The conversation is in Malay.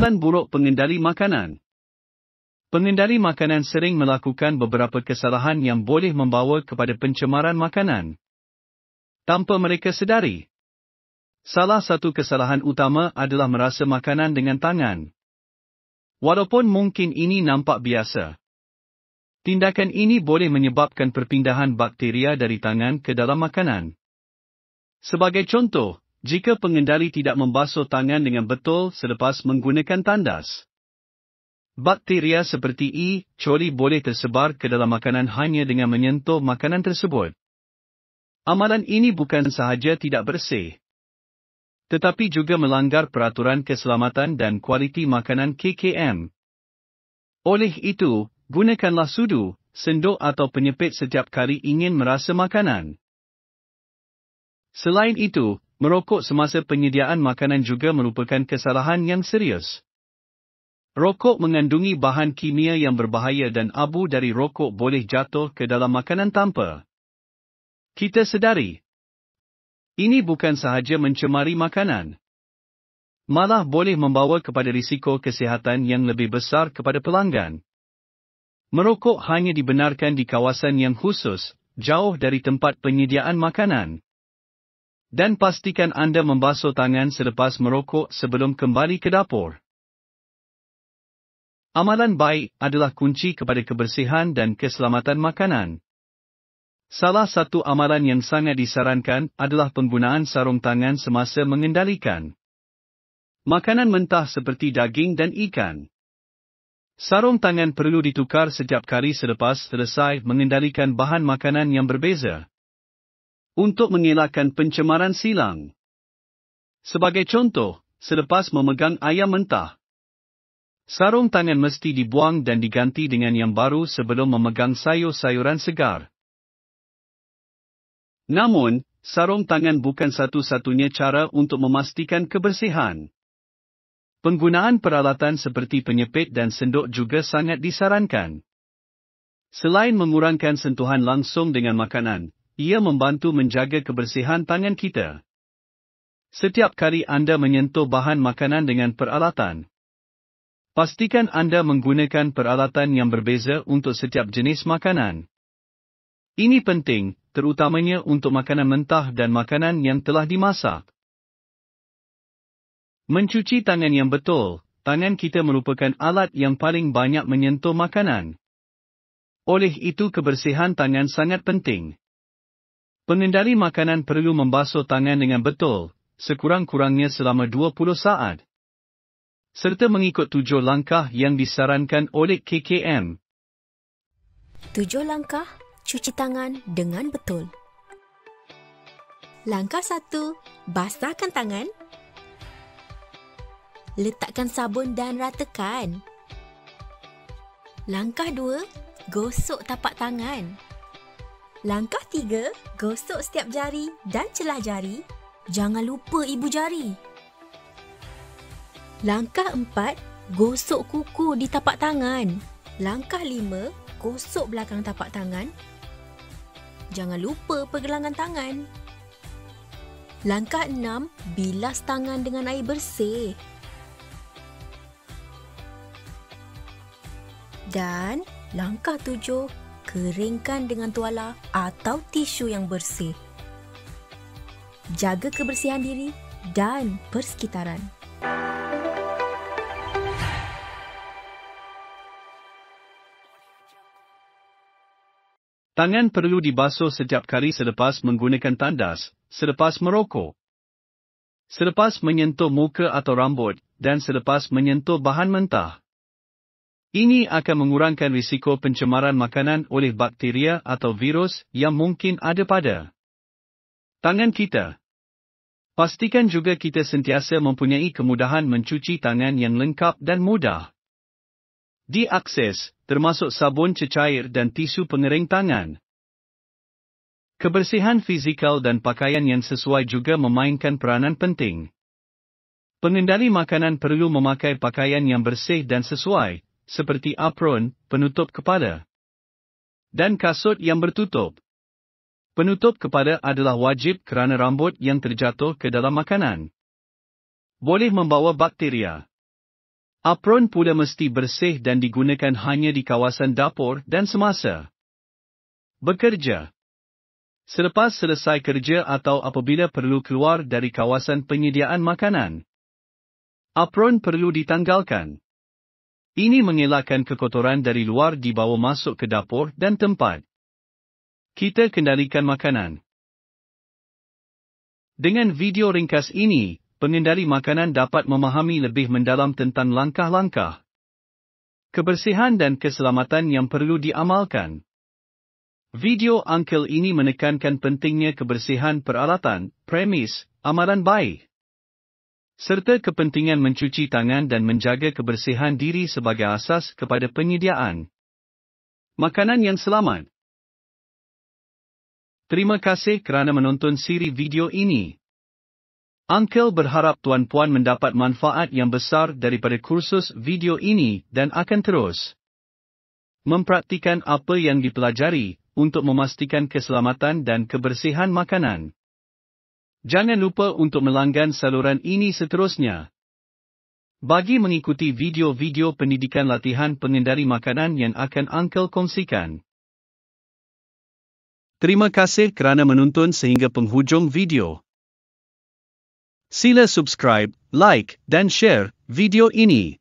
Amalan buruk pengendali makanan. Pengendali makanan sering melakukan beberapa kesalahan yang boleh membawa kepada pencemaran makanan. Tanpa mereka sedari. Salah satu kesalahan utama adalah merasa makanan dengan tangan. Walaupun mungkin ini nampak biasa. Tindakan ini boleh menyebabkan perpindahan bakteria dari tangan ke dalam makanan. Sebagai contoh, jika pengendali tidak membasuh tangan dengan betul selepas menggunakan tandas. Bakteria seperti E. coli boleh tersebar ke dalam makanan hanya dengan menyentuh makanan tersebut. Amalan ini bukan sahaja tidak bersih. Tetapi juga melanggar peraturan keselamatan dan kualiti makanan KKM. Oleh itu, gunakanlah sudu, sendok atau penyepit setiap kali ingin merasa makanan. Selain itu, merokok semasa penyediaan makanan juga merupakan kesalahan yang serius. Rokok mengandungi bahan kimia yang berbahaya dan abu dari rokok boleh jatuh ke dalam makanan tanpa. Kita sedari. Ini bukan sahaja mencemari makanan. Malah boleh membawa kepada risiko kesihatan yang lebih besar kepada pelanggan. Merokok hanya dibenarkan di kawasan yang khusus, jauh dari tempat penyediaan makanan dan pastikan anda membasuh tangan selepas merokok sebelum kembali ke dapur. Amalan baik adalah kunci kepada kebersihan dan keselamatan makanan. Salah satu amalan yang sangat disarankan adalah penggunaan sarung tangan semasa mengendalikan makanan mentah seperti daging dan ikan. Sarung tangan perlu ditukar setiap kali selepas selesai mengendalikan bahan makanan yang berbeza untuk mengelakkan pencemaran silang. Sebagai contoh, selepas memegang ayam mentah, sarung tangan mesti dibuang dan diganti dengan yang baru sebelum memegang sayur-sayuran segar. Namun, sarung tangan bukan satu-satunya cara untuk memastikan kebersihan. Penggunaan peralatan seperti penyepit dan sendok juga sangat disarankan. Selain mengurangkan sentuhan langsung dengan makanan, ia membantu menjaga kebersihan tangan kita. Setiap kali anda menyentuh bahan makanan dengan peralatan, pastikan anda menggunakan peralatan yang berbeza untuk setiap jenis makanan. Ini penting, terutamanya untuk makanan mentah dan makanan yang telah dimasak. Mencuci tangan yang betul, tangan kita merupakan alat yang paling banyak menyentuh makanan. Oleh itu kebersihan tangan sangat penting. Pengendali makanan perlu membasuh tangan dengan betul, sekurang-kurangnya selama 20 saat. Serta mengikut tujuh langkah yang disarankan oleh KKM. Tujuh langkah cuci tangan dengan betul. Langkah satu, Basahkan tangan. Letakkan sabun dan ratakan. Langkah 2. Gosok tapak tangan. Langkah tiga, gosok setiap jari dan celah jari. Jangan lupa ibu jari. Langkah empat, gosok kuku di tapak tangan. Langkah lima, gosok belakang tapak tangan. Jangan lupa pergelangan tangan. Langkah enam, bilas tangan dengan air bersih. Dan langkah tujuh keringkan dengan tuala atau tisu yang bersih. Jaga kebersihan diri dan persekitaran. Tangan perlu dibasuh setiap kali selepas menggunakan tandas, selepas merokok, selepas menyentuh muka atau rambut dan selepas menyentuh bahan mentah. Ini akan mengurangkan risiko pencemaran makanan oleh bakteria atau virus yang mungkin ada pada tangan kita. Pastikan juga kita sentiasa mempunyai kemudahan mencuci tangan yang lengkap dan mudah. Diakses, termasuk sabun cecair dan tisu pengering tangan. Kebersihan fizikal dan pakaian yang sesuai juga memainkan peranan penting. Pengendali makanan perlu memakai pakaian yang bersih dan sesuai, seperti apron, penutup kepala, dan kasut yang bertutup. Penutup kepala adalah wajib kerana rambut yang terjatuh ke dalam makanan boleh membawa bakteria. Apron pula mesti bersih dan digunakan hanya di kawasan dapur dan semasa bekerja. Selepas selesai kerja atau apabila perlu keluar dari kawasan penyediaan makanan, apron perlu ditanggalkan. Ini mengelakkan kekotoran dari luar dibawa masuk ke dapur dan tempat. Kita kendalikan makanan. Dengan video ringkas ini, pengendali makanan dapat memahami lebih mendalam tentang langkah-langkah. Kebersihan dan keselamatan yang perlu diamalkan. Video Uncle ini menekankan pentingnya kebersihan peralatan, premis, amalan baik serta kepentingan mencuci tangan dan menjaga kebersihan diri sebagai asas kepada penyediaan makanan yang selamat. Terima kasih kerana menonton siri video ini. Uncle berharap tuan-puan mendapat manfaat yang besar daripada kursus video ini dan akan terus mempraktikan apa yang dipelajari untuk memastikan keselamatan dan kebersihan makanan. Jangan lupa untuk melanggan saluran ini seterusnya. Bagi mengikuti video-video pendidikan latihan pengendali makanan yang akan Uncle kongsikan. Terima kasih kerana menonton sehingga penghujung video. Sila subscribe, like dan share video ini.